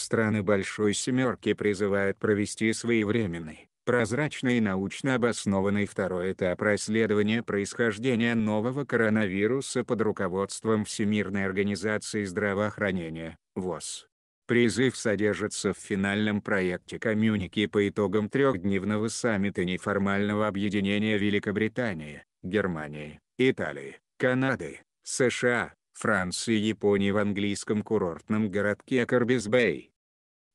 Страны Большой Семерки призывают провести своевременный, прозрачный и научно обоснованный второй этап расследования происхождения нового коронавируса под руководством Всемирной организации здравоохранения, ВОЗ. Призыв содержится в финальном проекте коммюники по итогам трехдневного саммита неформального объединения Великобритании, Германии, Италии, Канады, США, Франции и Японии в английском курортном городке Корбисбей.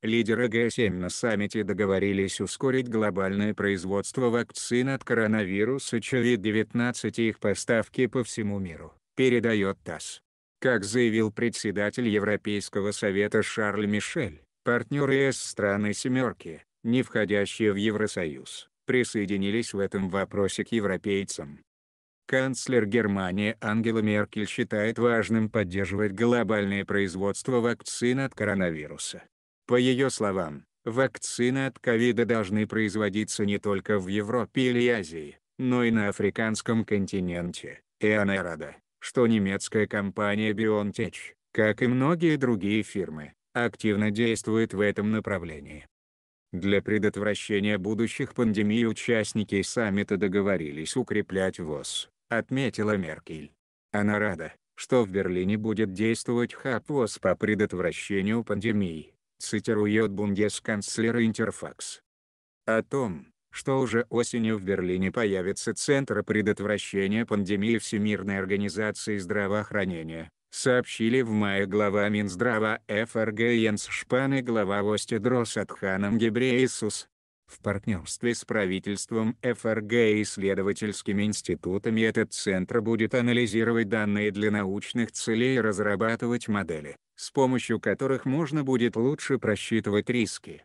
Лидеры Г7 на саммите договорились ускорить глобальное производство вакцин от коронавируса COVID-19 и их поставки по всему миру, передает ТАСС. Как заявил председатель Европейского совета Шарль Мишель, партнеры из страны «семерки», не входящие в Евросоюз, присоединились в этом вопросе к европейцам. Канцлер Германии Ангела Меркель считает важным поддерживать глобальное производство вакцин от коронавируса, по ее словам, вакцины от ковида должны производиться не только в Европе или Азии, но и на африканском континенте, и она рада, что немецкая компания BioNTech, как и многие другие фирмы, активно действует в этом направлении. Для предотвращения будущих пандемий участники саммита договорились укреплять ВОЗ, отметила Меркель. Она рада, что в Берлине будет действовать хаб ВОЗ по предотвращению пандемии цитирует бундесканцлер Интерфакс. О том, что уже осенью в Берлине появится Центр предотвращения пандемии Всемирной организации здравоохранения, сообщили в мае глава Минздрава ФРГ Йенс Шпан и глава Востедро Садханом Гебреисус, в партнерстве с правительством ФРГ и исследовательскими институтами этот центр будет анализировать данные для научных целей и разрабатывать модели, с помощью которых можно будет лучше просчитывать риски,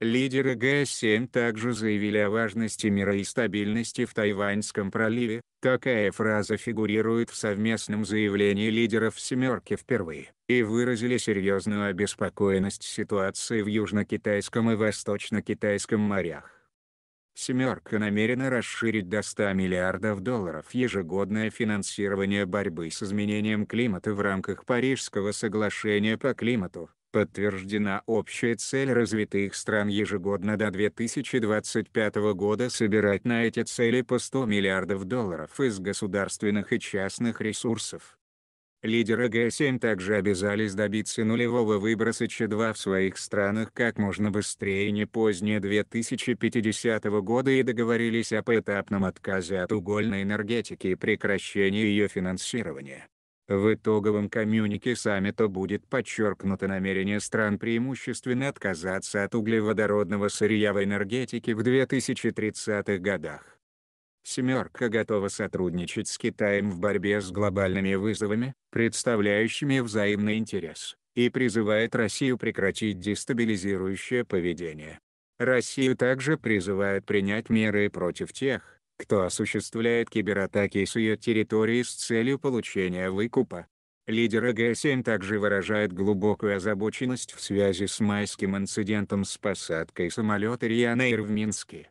Лидеры Г7 также заявили о важности мира и стабильности в Тайваньском проливе, такая фраза фигурирует в совместном заявлении лидеров «семерки» впервые, и выразили серьезную обеспокоенность ситуации в Южно-Китайском и Восточно-Китайском морях. «Семерка» намерена расширить до 100 миллиардов долларов ежегодное финансирование борьбы с изменением климата в рамках Парижского соглашения по климату, подтверждена общая цель развитых стран ежегодно до 2025 года собирать на эти цели по 100 миллиардов долларов из государственных и частных ресурсов. Лидеры Г7 также обязались добиться нулевого выброса Ч2 в своих странах как можно быстрее не позднее 2050 года и договорились о поэтапном отказе от угольной энергетики и прекращении ее финансирования. В итоговом коммюнике саммита будет подчеркнуто намерение стран преимущественно отказаться от углеводородного сырья в энергетике в 2030-х годах. «семерка» готова сотрудничать с Китаем в борьбе с глобальными вызовами, представляющими взаимный интерес, и призывает Россию прекратить дестабилизирующее поведение. Россию также призывают принять меры против тех, кто осуществляет кибератаки с ее территории с целью получения выкупа. Лидер Г7 также выражает глубокую озабоченность в связи с майским инцидентом с посадкой самолета Ryanair в Минске.